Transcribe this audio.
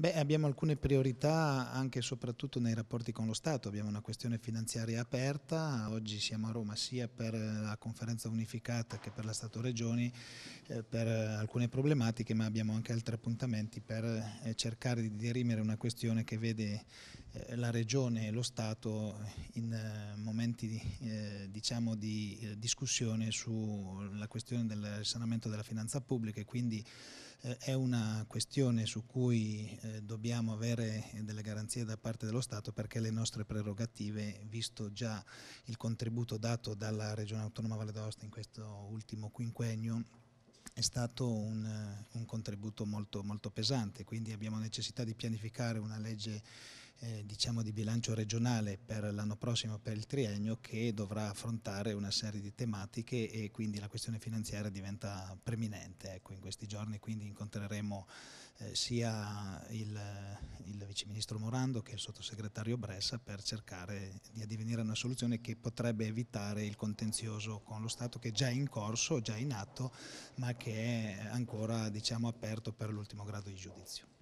Beh, abbiamo alcune priorità anche e soprattutto nei rapporti con lo Stato, abbiamo una questione finanziaria aperta, oggi siamo a Roma sia per la conferenza unificata che per la Stato-Regioni eh, per alcune problematiche ma abbiamo anche altri appuntamenti per eh, cercare di dirimere una questione che vede eh, la Regione e lo Stato in momenti di, diciamo di discussione sulla questione del risanamento della finanza pubblica e quindi eh, è una questione su cui eh, dobbiamo avere delle garanzie da parte dello Stato perché le nostre prerogative, visto già il contributo dato dalla Regione Autonoma Valle d'Aosta in questo ultimo quinquennio, è stato un, eh, un contributo molto, molto, pesante, quindi abbiamo necessità di pianificare una legge eh, diciamo di bilancio regionale per l'anno prossimo, per il triennio, che dovrà affrontare una serie di tematiche e quindi la questione finanziaria diventa preminente. Ecco, in questi giorni quindi incontreremo eh, sia il, il Ministro Morando che il sottosegretario Bressa per cercare di addivenire a una soluzione che potrebbe evitare il contenzioso con lo Stato che è già in corso, già in atto, ma che è ancora diciamo, aperto per l'ultimo grado di giudizio.